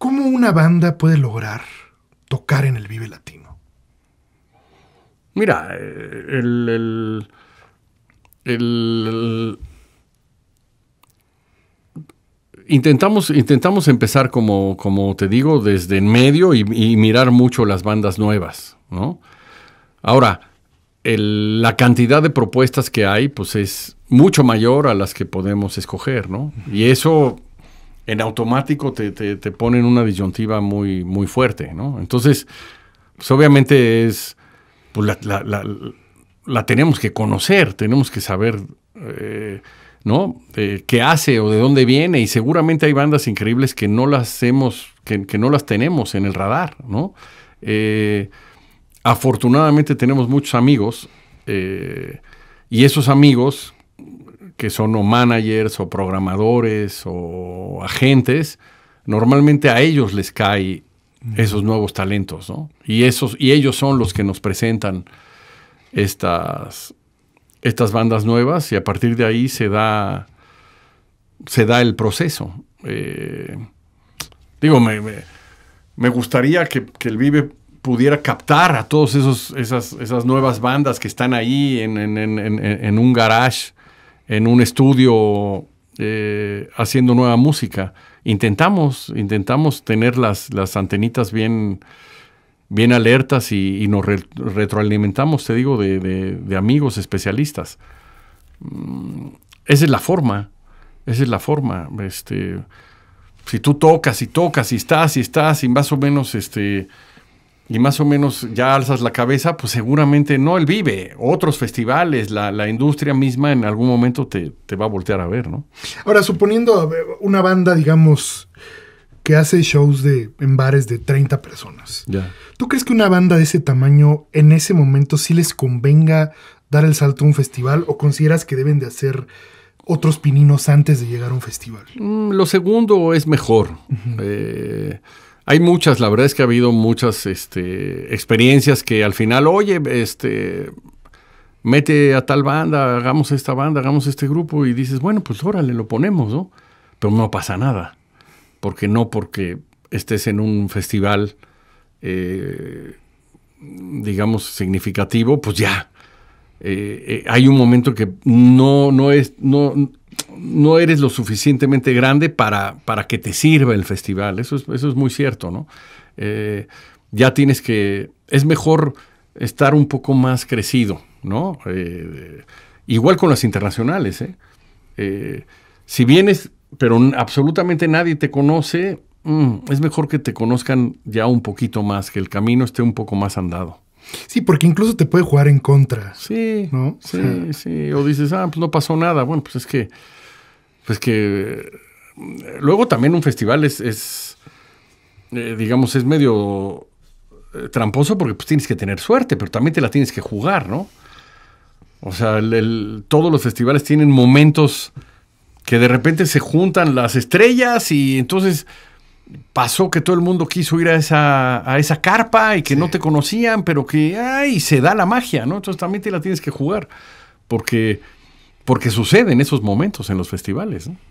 ¿Cómo una banda puede lograr tocar en el Vive Latino? Mira, eh, el, el, intentamos, intentamos empezar, como, como te digo, desde en medio y, mirar mucho las bandas nuevas, ¿no? Ahora, la cantidad de propuestas que hay, pues es mucho mayor a las que podemos escoger, ¿no? Y eso en automático te, te, te ponen una disyuntiva muy, muy fuerte, ¿no? Entonces, pues, obviamente es, pues, la, tenemos que conocer, tenemos que saber, eh, ¿no? qué hace o de dónde viene y seguramente hay bandas increíbles que no las que, que no las tenemos en el radar, ¿no? Eh, afortunadamente tenemos muchos amigos eh, y esos amigos que son o managers o programadores o agentes, normalmente a ellos les cae esos nuevos talentos, ¿no? Y, esos, y ellos son los que nos presentan estas, estas bandas nuevas y a partir de ahí se da, se da el proceso. Eh, digo, me, gustaría que, el Vive pudiera captar a todas esas, esas nuevas bandas que están ahí en, en un garage en un estudio eh, haciendo nueva música. Intentamos, intentamos tener las, antenitas bien, bien alertas y, nos retroalimentamos, te digo, de, amigos especialistas. Mm, esa es la forma, esa es la forma. Este, si tú tocas y tocas y estás y estás y más o menos este, y más o menos ya alzas la cabeza, pues seguramente no él Vive, otros festivales, la, industria misma en algún momento te, va a voltear a ver, ¿no? Ahora, suponiendo una banda, digamos, que hace shows de, en bares de 30 personas, ya. ¿tú crees que una banda de ese tamaño en ese momento sí les convenga dar el salto a un festival o consideras que deben de hacer otros pininos antes de llegar a un festival? Mm, lo segundo es mejor. Hay muchas, la verdad es que ha habido muchas este, experiencias que al final, oye, este, mete a tal banda, hagamos esta banda, hagamos este grupo, y dices, bueno, pues órale, lo ponemos, ¿no? Pero no pasa nada, porque no porque estés en un festival, eh, digamos, significativo, pues ya. Eh, eh, hay un momento que no, no es, no, no eres lo suficientemente grande para, para que te sirva el festival. Eso es, eso es muy cierto, ¿no? Eh, ya tienes que... Es mejor estar un poco más crecido, ¿no? Eh, igual con las internacionales, ¿eh? ¿eh? Si vienes, pero absolutamente nadie te conoce, mm, es mejor que te conozcan ya un poquito más, que el camino esté un poco más andado. Sí, porque incluso te puede jugar en contra. Sí, ¿no? sí, sí. O dices, ah, pues no pasó nada. Bueno, pues es que pues que eh, luego también un festival es, eh, digamos, es medio eh, tramposo porque pues, tienes que tener suerte, pero también te la tienes que jugar, ¿no? O sea, todos los festivales tienen momentos que de repente se juntan las estrellas y entonces pasó que todo el mundo quiso ir a esa, a esa carpa y que no te conocían, pero que, ay, se da la magia, ¿no? Entonces también te la tienes que jugar, porque porque sucede en esos momentos en los festivales.